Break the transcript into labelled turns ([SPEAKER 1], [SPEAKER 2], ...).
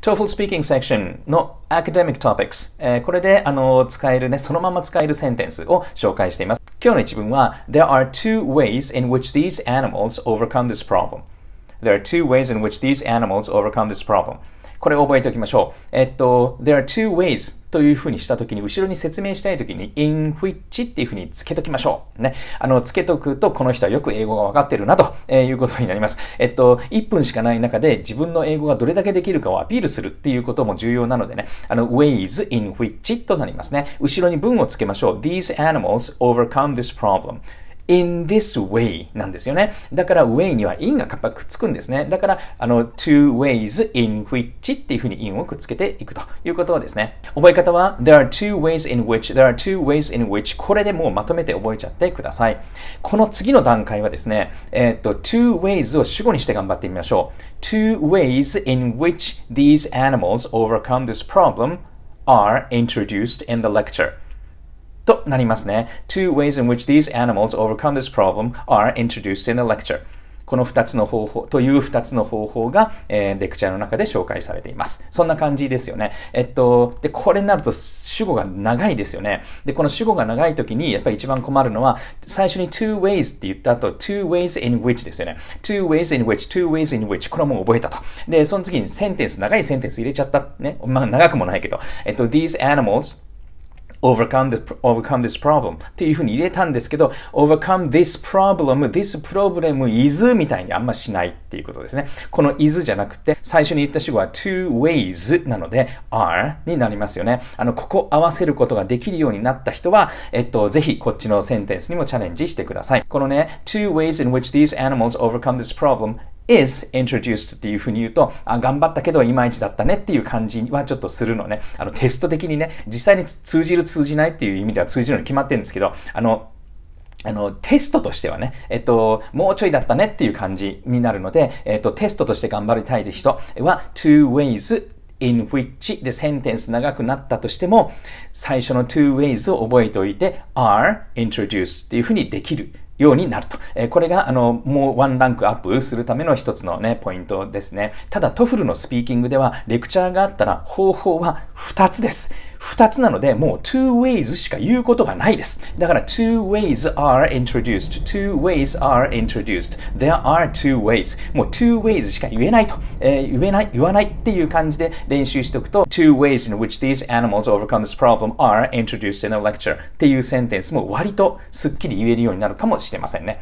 [SPEAKER 1] TOEFL speaking section の academic topics、えー、これであの使えるね、そのまま使えるセンテンスを紹介しています。今日の一文は are two ways in which these animals overcome this problem. There are two ways in which these animals overcome this problem. これを覚えておきましょう。えっと、there are two ways というふうにしたときに、後ろに説明したいときに、in which っていうふうにつけときましょう。ね。あの、つけとくと、この人はよく英語がわかってるな、ということになります。えっと、1分しかない中で自分の英語がどれだけできるかをアピールするっていうことも重要なのでね、あの、ways in which となりますね。後ろに文をつけましょう。These animals overcome this problem. in this way なんですよね。だから way には in がくっつくんですね。だから、あの、two ways in which っていうふうに in をくっつけていくということですね。覚え方は there are two ways in which, there are two ways in which これでもうまとめて覚えちゃってください。この次の段階はですね、えっ、と、two ways を主語にして頑張ってみましょう。two ways in which these animals overcome this problem are introduced in the lecture. となりますね。Two ways in which these animals overcome this problem are introduced in a lecture. この2つの方法という2つの方法が、えー、レクチャーの中で紹介されています。そんな感じですよね。えっと、で、これになると主語が長いですよね。で、この主語が長い時にやっぱり一番困るのは、最初に two ways って言った後、two ways in which ですよね。two ways in which, two ways in which これも覚えたと。で、その次にセンテンス、長いセンテンス入れちゃった。ね。まあ、長くもないけど。えっと、these animals overcome, the, overcome this problem っていうふうに入れたんですけど overcome this problem, this problem is みたいにあんましないっていうことですね。この is じゃなくて最初に言った主語は two ways なので are になりますよね。あの、ここ合わせることができるようになった人は、えっと、ぜひこっちのセンテンスにもチャレンジしてください。このね、two ways in which these animals overcome this problem is introduced っていうふうに言うと、あ、頑張ったけどいまいちだったねっていう感じはちょっとするのね。あのテスト的にね、実際に通じる通じないっていう意味では通じるのに決まってるんですけど、あの、あの、テストとしてはね、えっと、もうちょいだったねっていう感じになるので、えっと、テストとして頑張りたい人は、two ways in which でセンテンス長くなったとしても、最初の two ways を覚えておいて、are introduced っていうふうにできるようになると。えこれが、あの、もうワンランクアップするための一つのね、ポイントですね。ただ、トフルのスピーキングでは、レクチャーがあったら方法は2つです。2つなので、もう two ways しか言うことがないです。だから two ways are introduced, two ways are introduced, there are two ways. もう two ways しか言えないと、えー、言えない、言わないっていう感じで練習しておくと、two ways in which these animals overcome this problem are introduced in a lecture っていうセンテンスも割とすっきり言えるようになるかもしれませんね。